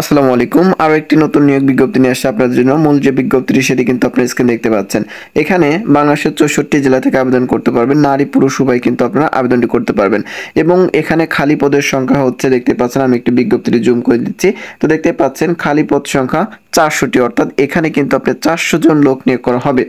আসসালামু আলাইকুম আর একটি নতুন নিয়োগ বিজ্ঞপ্তি নিয়ে আসছে আপনাদের জন্য মূল যে বিজ্ঞপ্তিটি সেটি কিন্তু আপনি স্ক্রিনে দেখতে পাচ্ছেন এখানে বাংলাদেশের চৌষট্টি জেলা থেকে আবেদন করতে পারবেন নারী পুরুষ উভয় কিন্তু আপনারা আবেদনটি করতে পারবেন এবং এখানে খালি পদের সংখ্যা হচ্ছে দেখতে পাচ্ছেন আমি একটি বিজ্ঞপ্তিটি জুম করে দিচ্ছি তো দেখতে পাচ্ছেন খালি পদ সংখ্যা চারশোটি অর্থাৎ এখানে কিন্তু আপনার চারশো জন লোক নিয়োগ করা হবে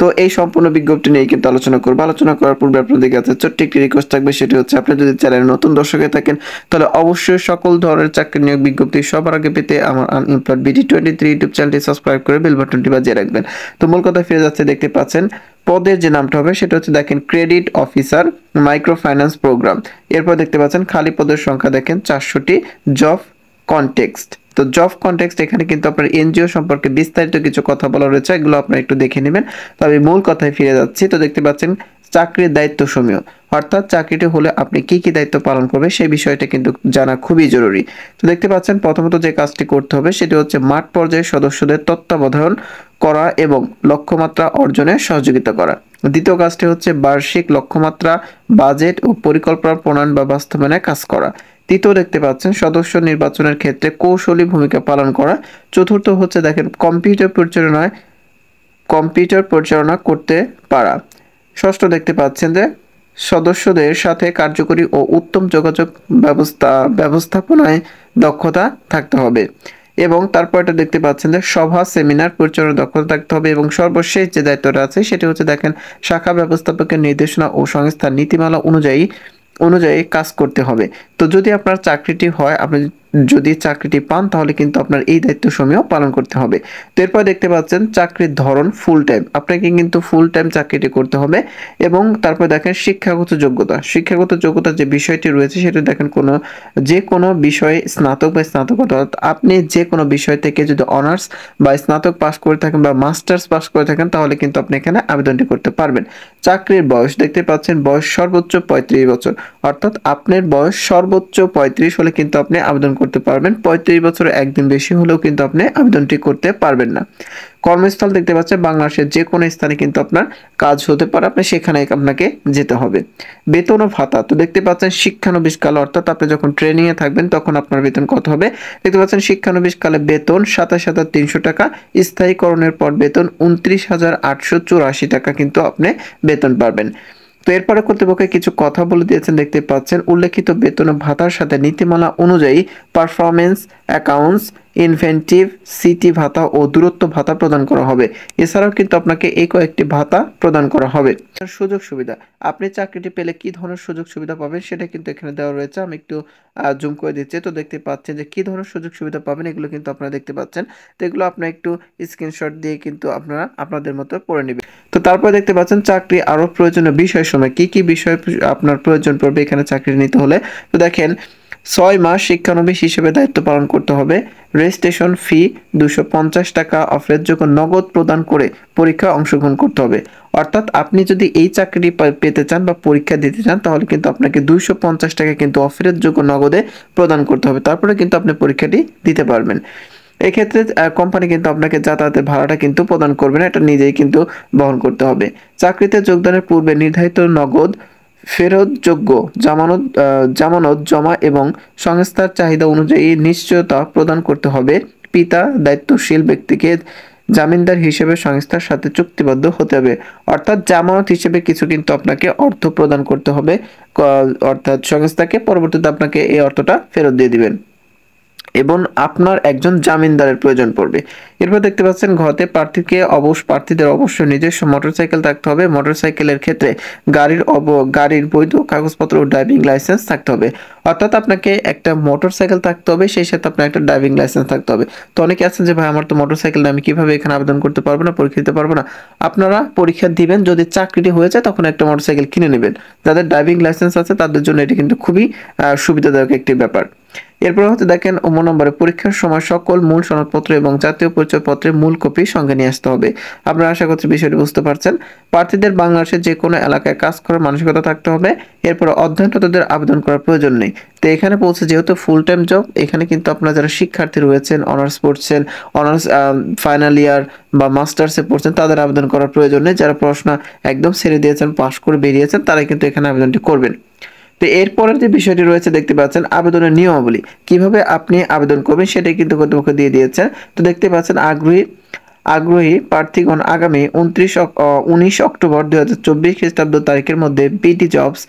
তো এই সম্পূর্ণ বিজ্ঞপ্তি নিয়ে কিন্তু আলোচনা করবো আলোচনা করার পূর্বে আপনাদের কাছে ছোট্ট একটি রিকোয়েস্ট থাকবে সেটি হচ্ছে আপনি যদি চ্যানেলে নতুন দর্শকে থাকেন তাহলে অবশ্যই সকল ধরনের চাকরি নিয়োগ বিজ্ঞপ্তি সবার আগে পেতে আমার unemployed BD twenty three YouTube চ্যানেলটি সাবস্ক্রাইব করে বেল বাটনটি বাজিয়ে রাখবেন তো মূল কথা ফিরে যাচ্ছে দেখতে পাচ্ছেন পদের যে নামটা হবে সেটা হচ্ছে দেখেন credit officer micro finance program এরপর দেখতে পাচ্ছেন খালি পদের সংখ্যা দেখেন চারশোটি জব কনটেক্সট তো জব কন্টেক্সট এখানে কিন্তু আপনার এনজিও সম্পর্কে বিস্তারিত কিছু কথা বলা রয়েছে এগুলো আপনারা একটু দেখে নেবেন তবে মূল কথায় ফিরে যাচ্ছি তো দেখতে পাচ্ছেন চাকরির দায়িত্ব সমীহ অর্থাৎ চাকরিটি হলে আপনি কি কি দায়িত্ব পালন করবে সেই বিষয়টা কিন্তু জানা খুবই জরুরি তো দেখতে পাচ্ছেন প্রথমত যে কাজটি করতে হবে সেটি হচ্ছে মাঠ পর্যায়ে সদস্যদের তত্ত্বাবধান করা এবং লক্ষ্যমাত্রা অর্জনে সহযোগিতা করা দ্বিতীয় কাজটি হচ্ছে বার্ষিক লক্ষ্যমাত্রা বাজেট ও পরিকল্পনা প্রণয়ন বা বাস্তবায়নে কাজ করা তৃতীয় দেখতে পাচ্ছেন সদস্য নির্বাচনের ক্ষেত্রে কৌশলী ভূমিকা পালন করা চতুর্থ হচ্ছে দেখেন কম্পিউটার পরিচালনায় কম্পিউটার পরিচালনা করতে পারা ষষ্ঠ দেখতে পাচ্ছেন যে সদস্যদের সাথে কার্যকরী ও উত্তম যোগাযোগ ব্যবস্থা ব্যবস্থাপনায় দক্ষতা থাকতে হবে এবং তারপরটা দেখতে পাচ্ছেন যে সভা সেমিনার পরিচালনার দক্ষতা থাকতে হবে এবং সর্বশেষ যে দায়িত্বটা আছে সেটি হচ্ছে দেখেন শাখা ব্যবস্থাপকের নির্দেশনা ও সংস্থার নীতিমালা অনুযায়ী অনুযায়ী কাজ করতে হবে তো যদি আপনার চাকরিটি হয় আপনি যদি চাকরিটি পান তাহলে কিন্তু আপনার এই দায়িত্ব সময়েও পালন করতে হবে তো এরপর দেখতে পাচ্ছেন চাকরির ধরন ফুল টাইম আপনাকে কিন্তু ফুল টাইম চাকরিটি করতে হবে এবং তারপর দেখেন শিক্ষাগত যোগ্যতা শিক্ষাগত যোগ্যতা যে বিষয়টি রয়েছে সেটা দেখেন কোনো যে কোনো বিষয়ে স্নাতক বা স্নাতকোত্তর আপনি যে কোনো বিষয় থেকে যদি অনার্স বা স্নাতক পাস করে থাকেন বা মাস্টার্স পাস করে থাকেন তাহলে কিন্তু আপনি এখানে আবেদনটি করতে পারবেন চাকরির বয়স দেখতে পাচ্ছেন বয়স সর্বোচ্চ পঁয়ত্রিশ বছর অর্থাৎ আপনার বয়স সর্ব সর্বোচ্চ পঁয়ত্রিশ হলে কিন্তু আপনি আবেদন করতে পারবেন পঁয়ত্রিশ বছর একদিন বেশি হলেও কিন্তু আপনি আবেদনটি করতে পারবেন না কর্মস্থল দেখতে পাচ্ছেন বাংলাদেশের যে কোনো স্থানে কিন্তু আপনার কাজ হতে পারে আপনি সেখানে আপনাকে যেতে হবে বেতন ও ভাতা তো দেখতে পাচ্ছেন শিক্ষানবিশকাল অর্থাৎ আপনি যখন ট্রেনিংয়ে থাকবেন তখন আপনার বেতন কত হবে দেখতে পাচ্ছেন শিক্ষানবিশকালে বেতন সাতাশ হাজার তিনশো টাকা স্থায়ীকরণের পর বেতন উনত্রিশ হাজার আটশো চুরাশি টাকা কিন্তু আপনি বেতন পাবেন তো এরপরে কর্তৃপক্ষের কিছু কথা বলে দিয়েছেন দেখতে পাচ্ছেন উল্লেখিত বেতন ভাতার সাথে নীতিমালা অনুযায়ী পারফরমেন্স অ্যাকাউন্টস ইনফেন্টিভ সিটি ভাতা ও দূরত্ব ভাতা প্রদান করা হবে এছাড়াও কিন্তু আপনাকে এই কয়েকটি ভাতা প্রদান করা হবে সুযোগ সুবিধা আপনি চাকরিটি পেলে কি ধরনের সুযোগ সুবিধা পাবেন সেটা কিন্তু এখানে দেওয়া রয়েছে আমি একটু জুম করে দিচ্ছি তো দেখতে পাচ্ছেন যে কি ধরনের সুযোগ সুবিধা পাবেন এগুলো কিন্তু আপনারা দেখতে পাচ্ছেন তো এগুলো আপনার একটু স্ক্রিনশট দিয়ে কিন্তু আপনারা আপনাদের মতো পড়ে নেবেন তো তারপরে দেখতে পাচ্ছেন চাকরি আরও প্রয়োজনীয় বিষয় সময় কি কি বিষয় আপনার প্রয়োজন পড়বে এখানে চাকরি নিতে হলে তো দেখেন ছয় মাস শিক্ষানবিশ হিসেবে দায়িত্ব পালন করতে হবে রেজিস্ট্রেশন ফি দুশো টাকা যোগ্য নগদ প্রদান করে পরীক্ষা অংশগ্রহণ করতে হবে অর্থাৎ আপনি যদি এই চাকরিটি পেতে চান বা পরীক্ষা দিতে চান তাহলে কিন্তু আপনাকে দুইশো পঞ্চাশ টাকা কিন্তু অফারের যোগ্য নগদে প্রদান করতে হবে তারপরে কিন্তু আপনি পরীক্ষাটি দিতে পারবেন এক্ষেত্রে কোম্পানি কিন্তু আপনাকে যাতায়াতের ভাড়াটা কিন্তু প্রদান করবে না এটা নিজেই কিন্তু বহন করতে হবে চাকরিতে যোগদানের পূর্বে নির্ধারিত নগদ ফেরতযোগ্য জামানত জামানত জমা এবং সংস্থার চাহিদা অনুযায়ী নিশ্চয়তা প্রদান করতে হবে পিতা দায়িত্বশীল ব্যক্তিকে জামিনদার হিসেবে সংস্থার সাথে চুক্তিবদ্ধ হতে হবে অর্থাৎ জামানত হিসেবে কিছু কিন্তু আপনাকে অর্থ প্রদান করতে হবে অর্থাৎ সংস্থাকে পরবর্তীতে আপনাকে এই অর্থটা ফেরত দিয়ে দিবেন এবং আপনার একজন জামিনদারের প্রয়োজন পড়বে এরপর দেখতে পাচ্ছেন ঘরে প্রার্থীকে অবশ্য প্রার্থীদের অবশ্যই নিজস্ব মোটরসাইকেল থাকতে হবে মোটরসাইকেলের ক্ষেত্রে গাড়ির অব গাড়ির বৈধ কাগজপত্র ও ড্রাইভিং লাইসেন্স থাকতে হবে অর্থাৎ আপনাকে একটা মোটরসাইকেল থাকতে হবে সেই সাথে আপনার একটা ড্রাইভিং লাইসেন্স থাকতে হবে তো অনেকে আছেন যে ভাই আমার তো মোটরসাইকেল আমি কিভাবে এখানে আবেদন করতে পারবো না পরীক্ষা দিতে পারবো না আপনারা পরীক্ষা দিবেন যদি চাকরিটি হয়ে যায় তখন একটা মোটরসাইকেল কিনে নেবেন যাদের ড্রাইভিং লাইসেন্স আছে তাদের জন্য এটি কিন্তু খুবই সুবিধাদায়ক একটি ব্যাপার এরপর হচ্ছে দেখেন ওমো নম্বরে পরীক্ষার সময় সকল মূল সনদপত্র এবং জাতীয় পরিচয়পত্রের মূল কপি সঙ্গে নিয়ে আসতে হবে আপনারা আশা করছি বিষয়টি বুঝতে পারছেন প্রার্থীদের বাংলাদেশের যে কোনো এলাকায় কাজ করার মানসিকতা থাকতে হবে এরপর অধ্যয়নরতদের আবেদন করার প্রয়োজন নেই তো এখানে পৌঁছে যেহেতু ফুল টাইম জব এখানে কিন্তু আপনারা যারা শিক্ষার্থী রয়েছেন অনার্স পড়ছেন অনার্স ফাইনাল ইয়ার বা মাস্টার্সে পড়ছেন তাদের আবেদন করার প্রয়োজন নেই যারা পড়াশোনা একদম ছেড়ে দিয়েছেন পাশ করে বেরিয়েছেন তারা কিন্তু এখানে আবেদনটি করবেন তো এরপরের যে বিষয়টি রয়েছে দেখতে পাচ্ছেন আবেদনের নিয়মাবলী কিভাবে আপনি আবেদন করবেন সেটাই কিন্তু কর্তৃপক্ষ দিয়ে দিয়েছেন তো দেখতে পাচ্ছেন আগ্রহী আগ্রহী প্রার্থীগণ আগামী উনত্রিশ উনিশ অক্টোবর দু হাজার চব্বিশ খ্রিস্টাব্দ তারিখের মধ্যে বিটি জবস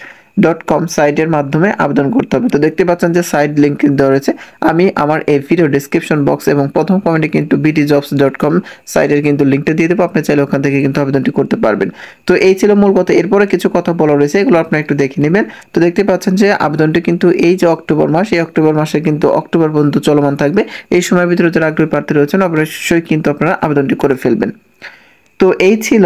ডট কম সাইটের মাধ্যমে আবেদন করতে হবে তো দেখতে পাচ্ছেন যে সাইট লিঙ্ক দেওয়া রয়েছে আমি আমার এই ভিডিও ডিসক্রিপশন বক্স এবং প্রথম কমেন্টে কিন্তু বিটি জবস ডট কম সাইটের কিন্তু লিঙ্কটা দিয়ে দেবো আপনি চাইলে ওখান থেকে কিন্তু আবেদনটি করতে পারবেন তো এই ছিল মূল কথা এরপরে কিছু কথা বলা রয়েছে এগুলো আপনি একটু দেখে নেবেন তো দেখতে পাচ্ছেন যে আবেদনটি কিন্তু এই যে অক্টোবর মাস এই অক্টোবর মাসে কিন্তু অক্টোবর পর্যন্ত চলমান থাকবে এই সময়ের ভিতরে যারা আগ্রহী প্রার্থী রয়েছেন অবশ্যই কিন্তু আপনারা আবেদনটি করে ফেলবেন তো এই ছিল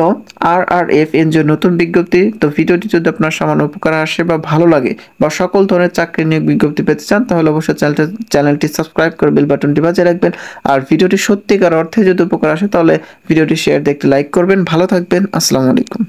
R R F N NGO নতুন বিজ্ঞপ্তি তো ভিডিওটি যদি আপনার সামান্য উপকার আসে বা ভালো লাগে বা সকল ধরনের চাকরি নিয়োগ বিজ্ঞপ্তি পেতে চান তাহলে অবশ্যই চ্যানেলটা চ্যানেলটি সাবস্ক্রাইব করে বেল বাটনটি বাজিয়ে রাখবেন আর ভিডিওটি সত্যিকার অর্থে যদি উপকার আসে তাহলে ভিডিওটি শেয়ার দেখতে লাইক করবেন ভালো থাকবেন আসসালামু আলাইকুম